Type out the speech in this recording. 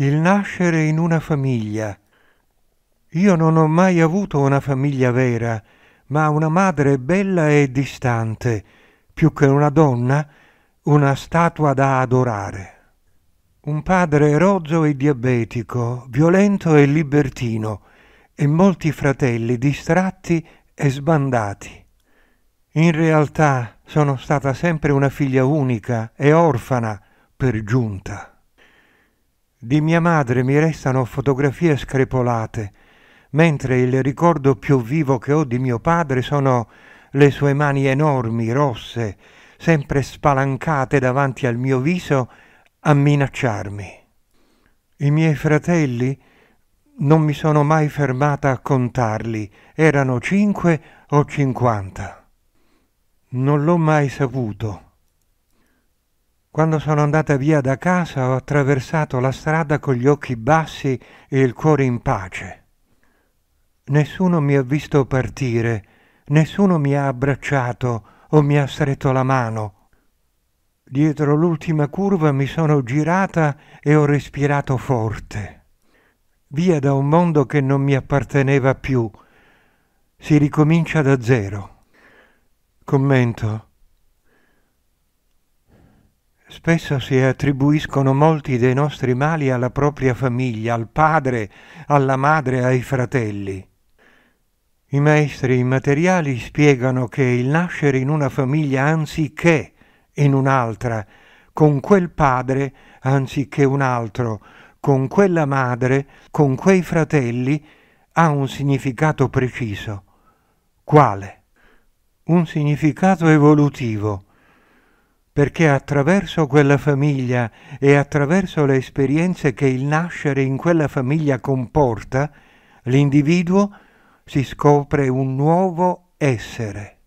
Il nascere in una famiglia. Io non ho mai avuto una famiglia vera, ma una madre bella e distante, più che una donna, una statua da adorare. Un padre rozzo e diabetico, violento e libertino, e molti fratelli distratti e sbandati. In realtà sono stata sempre una figlia unica e orfana, per giunta. Di mia madre mi restano fotografie screpolate, mentre il ricordo più vivo che ho di mio padre sono le sue mani enormi, rosse, sempre spalancate davanti al mio viso a minacciarmi. I miei fratelli non mi sono mai fermata a contarli, erano cinque o cinquanta. Non l'ho mai saputo. Quando sono andata via da casa ho attraversato la strada con gli occhi bassi e il cuore in pace. Nessuno mi ha visto partire, nessuno mi ha abbracciato o mi ha stretto la mano. Dietro l'ultima curva mi sono girata e ho respirato forte. Via da un mondo che non mi apparteneva più. Si ricomincia da zero. Commento. Spesso si attribuiscono molti dei nostri mali alla propria famiglia, al padre, alla madre, ai fratelli. I maestri immateriali spiegano che il nascere in una famiglia anziché in un'altra, con quel padre anziché un altro, con quella madre, con quei fratelli, ha un significato preciso. Quale? Un significato evolutivo perché attraverso quella famiglia e attraverso le esperienze che il nascere in quella famiglia comporta, l'individuo si scopre un nuovo essere.